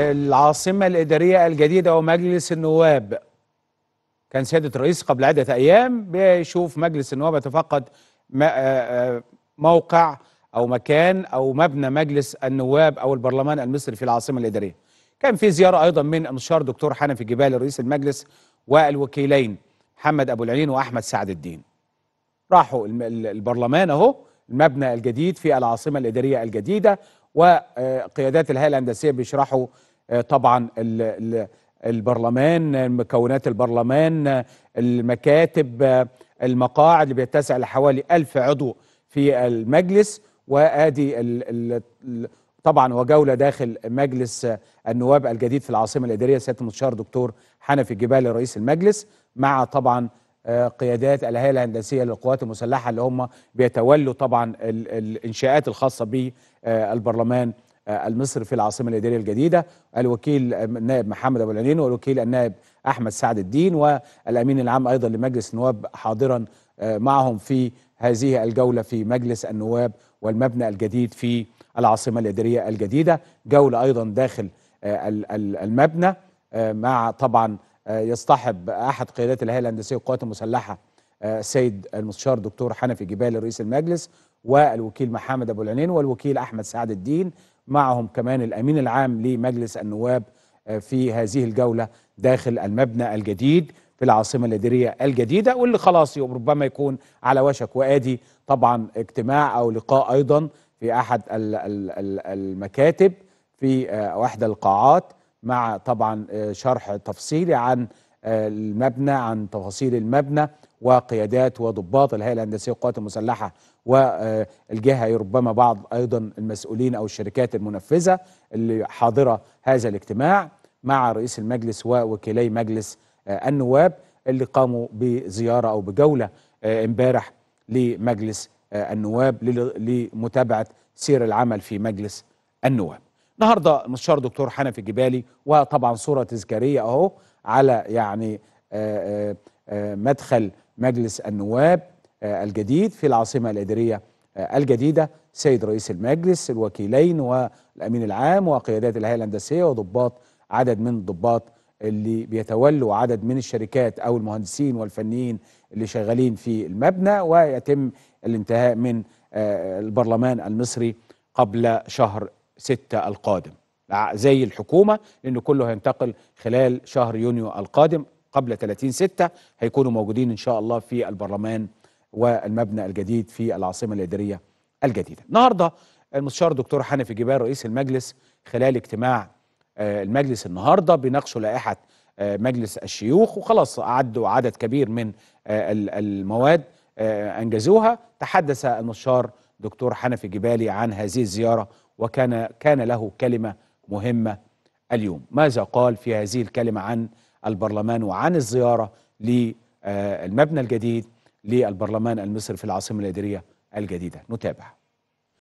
العاصمة الإدارية الجديدة ومجلس النواب كان سيادة الرئيس قبل عدة أيام بيشوف مجلس النواب يتفقد آه، آه، موقع أو مكان أو مبنى مجلس النواب أو البرلمان المصري في العاصمة الإدارية كان في زيارة أيضا من المستشار دكتور حنفي جبال رئيس المجلس والوكيلين محمد أبو العين وأحمد سعد الدين راحوا البرلمان أهو المبنى الجديد في العاصمة الإدارية الجديدة وقيادات الهيئه الهندسيه بيشرحوا آه، طبعا البرلمان مكونات البرلمان المكاتب آه، المقاعد اللي بيتسع لحوالي ألف عضو في المجلس وادي طبعا وجوله داخل مجلس آه، النواب الجديد في العاصمه الاداريه سياده المستشار دكتور حنفي الجبالي رئيس المجلس مع طبعا آه، قيادات الهيئه الهندسيه للقوات المسلحه اللي هم بيتولوا طبعا الانشاءات الخاصه بالبرلمان آه، المصري في العاصمه الاداريه الجديده الوكيل النائب محمد ابو العنين والوكيل النائب احمد سعد الدين والامين العام ايضا لمجلس النواب حاضرا آه، معهم في هذه الجوله في مجلس النواب والمبنى الجديد في العاصمه الاداريه الجديده جوله ايضا داخل المبنى مع طبعا آه، يصطحب احد قيادات الهيئه الهندسيه للقوات المسلحه السيد آه، المستشار دكتور حنفي جبالي رئيس المجلس والوكيل محمد ابو العنين والوكيل احمد سعد الدين معهم كمان الامين العام لمجلس النواب آه، في هذه الجوله داخل المبنى الجديد في العاصمه الاداريه الجديده واللي خلاص ربما يكون على وشك وادي طبعا اجتماع او لقاء ايضا في احد المكاتب في واحده القاعات مع طبعا آه، شرح تفصيلي عن آه، المبنى عن تفاصيل المبنى وقيادات وضباط الهيئه الهندسيه للقوات المسلحه والجهه ربما بعض ايضا المسؤولين او الشركات المنفذه اللي حاضره هذا الاجتماع مع رئيس المجلس ووكيلي مجلس آه، النواب اللي قاموا بزياره او بجوله امبارح لمجلس النواب لمتابعه سير العمل في مجلس النواب النهارده مستشار دكتور حنفي الجبالي وطبعا صوره تذكاريه اهو على يعني آه، آه، آه، مدخل مجلس النواب الجديد في العاصمه الاداريه الجديده سيد رئيس المجلس الوكيلين والامين العام وقيادات الهيئه الهندسيه وضباط عدد من الضباط اللي بيتولوا عدد من الشركات او المهندسين والفنيين اللي شغالين في المبنى ويتم الانتهاء من البرلمان المصري قبل شهر ستة القادم زي الحكومة لأن كله هينتقل خلال شهر يونيو القادم قبل 30 ستة هيكونوا موجودين إن شاء الله في البرلمان والمبنى الجديد في العاصمة الإدارية الجديدة النهاردة المستشار دكتور حنفي جبال رئيس المجلس خلال اجتماع آه، المجلس النهاردة بيناقشوا لائحة آه، مجلس الشيوخ وخلاص عدوا عدد كبير من آه، المواد انجزوها تحدث المستشار دكتور حنفي جبالي عن هذه الزياره وكان كان له كلمة مهمة اليوم ماذا قال في هذه الكلمة عن البرلمان وعن الزيارة للمبنى آه، الجديد للبرلمان المصري في العاصمة الإدارية الجديدة نتابع